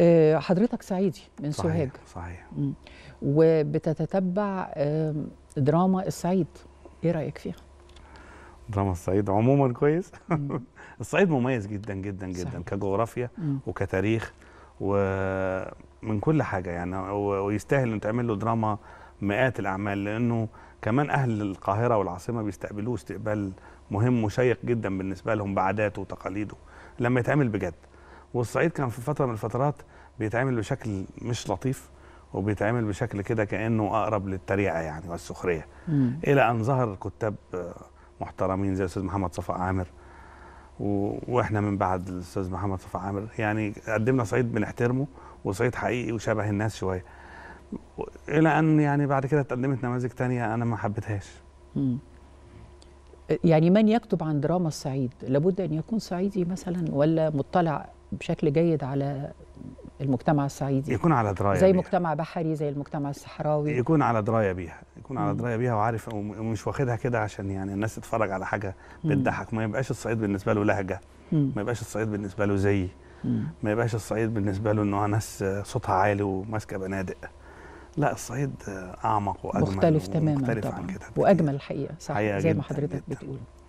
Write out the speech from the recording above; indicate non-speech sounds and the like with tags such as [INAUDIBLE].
آه، حضرتك صعيدي من صحيح سوهاج صحيح وبتتتبع دراما الصعيد ايه رايك فيها دراما الصعيد عموما كويس [LAUGHS] الصعيد مميز جدا جدا جدا صحيح. كجغرافيا مم. وكتاريخ ومن كل حاجه يعني ويستاهل ان تعمل له دراما مئات الاعمال لانه كمان اهل القاهره والعاصمه بيستقبلوه استقبال مهم وشيق جدا بالنسبه لهم بعاداته وتقاليده لما يتعمل بجد والصعيد كان في فتره من الفترات بيتعامل بشكل مش لطيف وبيتعامل بشكل كده كانه اقرب للتريقه يعني والسخريه مم. الى ان ظهر كتاب آه، محترمين زي الاستاذ محمد صفاء عامر و... واحنا من بعد الاستاذ محمد صفاء عامر يعني قدمنا صعيد بنحترمه وصعيد حقيقي وشبه الناس شويه الى ان يعني بعد كده اتقدمت نماذج تانية انا ما حبيتهاش يعني من يكتب عن دراما الصعيد لابد ان يكون صعيدي مثلا ولا مطلع بشكل جيد على المجتمع الصعيدي يكون على درايه زي بيها. مجتمع بحري زي المجتمع الصحراوي يكون على درايه بيها يكون على درايه بيها وعارف ومش واخدها كده عشان يعني الناس تتفرج على حاجه بتضحك ما يبقاش الصعيد بالنسبه له لهجه ما يبقاش الصعيد بالنسبه له زي ما يبقاش الصعيد بالنسبه له ان هو ناس صوتها عالي وماسكه بنادق لا الصعيد اعمق واجمل مختلف تماما مختلف طبعا عن كده واجمل الحقيقه صح زي ما حضرتك بتقول